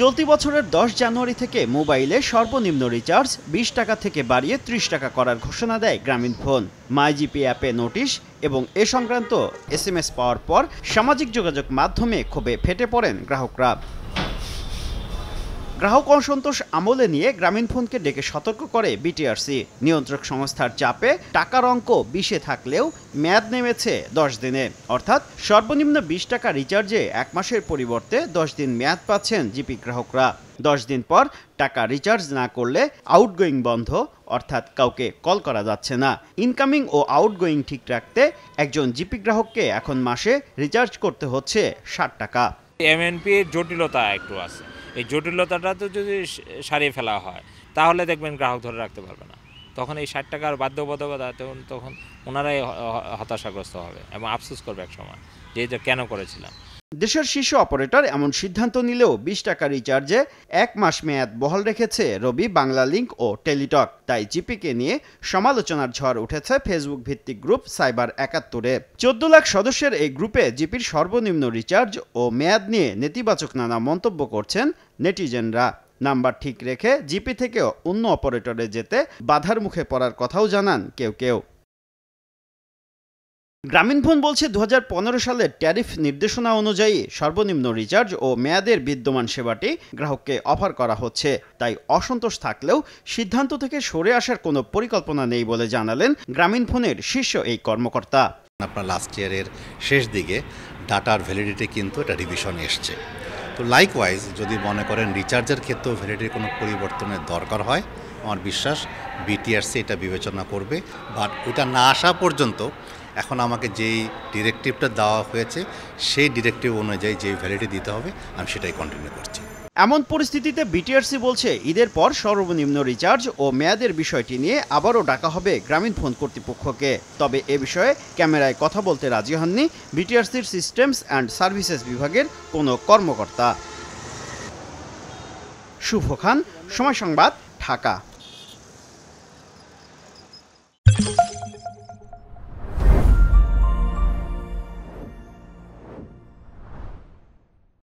চলতি বছরের দশ জানুয়ারি থেকে মোবাইলে সর্বনিম্ন রিচার্জ বিশ টাকা থেকে বাড়িয়ে ত্রিশ টাকা করার ঘোষণা দেয় গ্রামীণ ফোন মাইজিপি অ্যাপে নোটিশ এবং এ সংক্রান্ত এস পাওয়ার পর সামাজিক যোগাযোগ মাধ্যমে ক্ষোভে ফেটে পড়েন গ্রাহকরা গ্রাহক অসন্তোষ আমলে নিয়ে গ্রামীণফোনকে ডেকে সতর্ক করে বিটিআরসি নিয়ন্ত্রক সংস্থার চাপে টাকার অঙ্ক বিশে থাকলেও মেয়াদ নেমেছে দশ দিনে অর্থাৎ সর্বনিম্ন বিশ টাকা রিচার্জে এক মাসের পরিবর্তে দশ দিন মেয়াদ পাচ্ছেন জিপি গ্রাহকরা দশ দিন পর টাকা রিচার্জ না করলে আউটগোয়িং বন্ধ অর্থাৎ কাউকে কল করা যাচ্ছে না ইনকামিং ও আউটগোয়িং ঠিক রাখতে একজন জিপি গ্রাহককে এখন মাসে রিচার্জ করতে হচ্ছে ষাট টাকা এমএনপি জটিলতা একটু আছে এই জটিলতাটা তো যদি সারিয়ে ফেলা হয় তাহলে দেখবেন গ্রাহক ধরে রাখতে পারবে না তখন এই ষাট টাকার বাধ্যবাধকতা তখন তখন ওনারাই হতাশাগ্রস্ত হবে এবং আফসোস করবে এক সময় যে এটা কেন করেছিলাম দেশের শীর্ষ অপারেটর এমন সিদ্ধান্ত নিলেও বিশ টাকা রিচার্জে এক মাস মেয়াদ বহাল রেখেছে রবি বাংলা লিঙ্ক ও টেলিটক তাই জিপিকে নিয়ে সমালোচনার ঝড় উঠেছে ফেসবুক ভিত্তিক গ্রুপ সাইবার একাত্তরে চোদ্দ লাখ সদস্যের এই গ্রুপে জিপির সর্বনিম্ন রিচার্জ ও মেয়াদ নিয়ে নেতিবাচক নানা মন্তব্য করছেন নেটিজেনরা নাম্বার ঠিক রেখে জিপি থেকেও অন্য অপারেটরে যেতে বাধার মুখে পড়ার কথাও জানান কেউ কেউ গ্রামীণফোন বলছে দু সালের ট্যারিফ নির্দেশনা অনুযায়ী সর্বনিম্ন রিচার্জ ও মেয়াদের বিদ্যমান সেবাটি গ্রাহককে অফার করা হচ্ছে তাই অসন্তোষ থাকলেও সিদ্ধান্ত থেকে সরে আসার কোনো পরিকল্পনা নেই বলে জানালেন গ্রামীণফোনের শীর্ষ এই কর্মকর্তা আপনার লাস্ট ইয়ারের শেষ দিকে ডাটার ভ্যালিডিটি কিন্তু এটা রিভিশন এসছে তো লাইকওয়াইজ যদি মনে করেন রিচার্জের ক্ষেত্রেও ভ্যালিডিটির কোনো পরিবর্তনের দরকার হয় আমার বিশ্বাস বিটিআরসি এটা বিবেচনা করবে বাট ওটা না আসা পর্যন্ত এখন আমাকে যেই ডিরেক্টিভটা দেওয়া হয়েছে সেই ডিরেক্টিভ অনুযায়ী যেই ভ্যালিডি দিতে হবে আমি সেটাই কন্টিনিউ করছি এমন পরিস্থিতিতে বিটিআরসি বলছে ঈদের পর সর্বনিম্ন রিচার্জ ও মেয়াদের বিষয়টি নিয়ে আবারও ডাকা হবে গ্রামীণ ফোন কর্তৃপক্ষকে তবে এ বিষয়ে ক্যামেরায় কথা বলতে রাজি হননি বিটিআরসির সিস্টেমস অ্যান্ড সার্ভিসেস বিভাগের কোনো কর্মকর্তা শুভ খান সময় সংবাদ ঢাকা